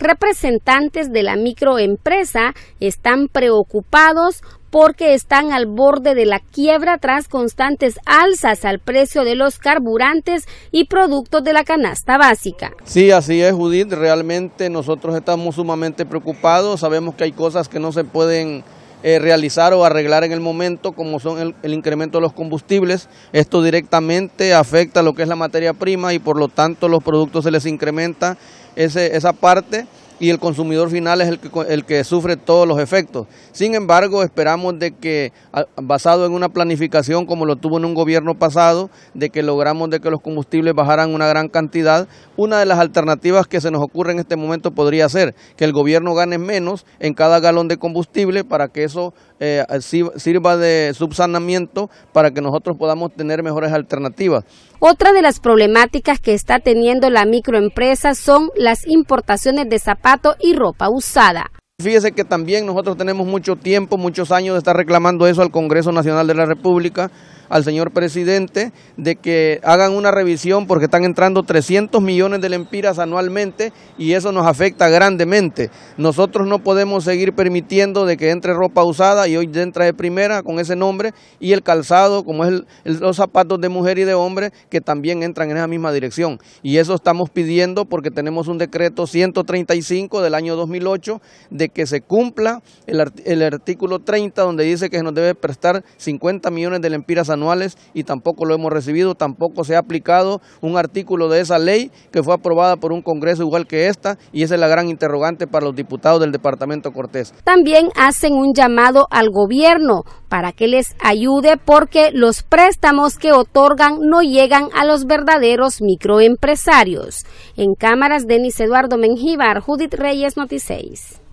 representantes de la microempresa están preocupados porque están al borde de la quiebra tras constantes alzas al precio de los carburantes y productos de la canasta básica. Sí, así es, Judith. Realmente nosotros estamos sumamente preocupados. Sabemos que hay cosas que no se pueden eh, realizar o arreglar en el momento, como son el, el, incremento de los combustibles. Esto directamente afecta lo que es la materia prima y por lo tanto los productos se les incrementa ese, esa parte y el consumidor final es el que, el que sufre todos los efectos. Sin embargo, esperamos de que, basado en una planificación como lo tuvo en un gobierno pasado, de que logramos de que los combustibles bajaran una gran cantidad, una de las alternativas que se nos ocurre en este momento podría ser que el gobierno gane menos en cada galón de combustible para que eso eh, sirva de subsanamiento para que nosotros podamos tener mejores alternativas. Otra de las problemáticas que está teniendo la microempresa son las importaciones de zapatos y ropa usada. Fíjese que también nosotros tenemos mucho tiempo, muchos años de estar reclamando eso al Congreso Nacional de la República, al señor presidente, de que hagan una revisión porque están entrando 300 millones de lempiras anualmente y eso nos afecta grandemente. Nosotros no podemos seguir permitiendo de que entre ropa usada y hoy entra de primera con ese nombre y el calzado, como es los zapatos de mujer y de hombre, que también entran en esa misma dirección. Y eso estamos pidiendo porque tenemos un decreto 135 del año 2008 de que se cumpla el, artículo 30 donde dice que se nos debe prestar 50 millones de lempiras anuales y tampoco lo hemos recibido, tampoco se ha aplicado un artículo de esa ley que fue aprobada por un Congreso igual que esta y esa es la gran interrogante para los diputados del Departamento Cortés. También hacen un llamado al gobierno para que les ayude porque los préstamos que otorgan no llegan a los verdaderos microempresarios. En cámaras, Denis Eduardo Menjivar, Judith Reyes, Noticias.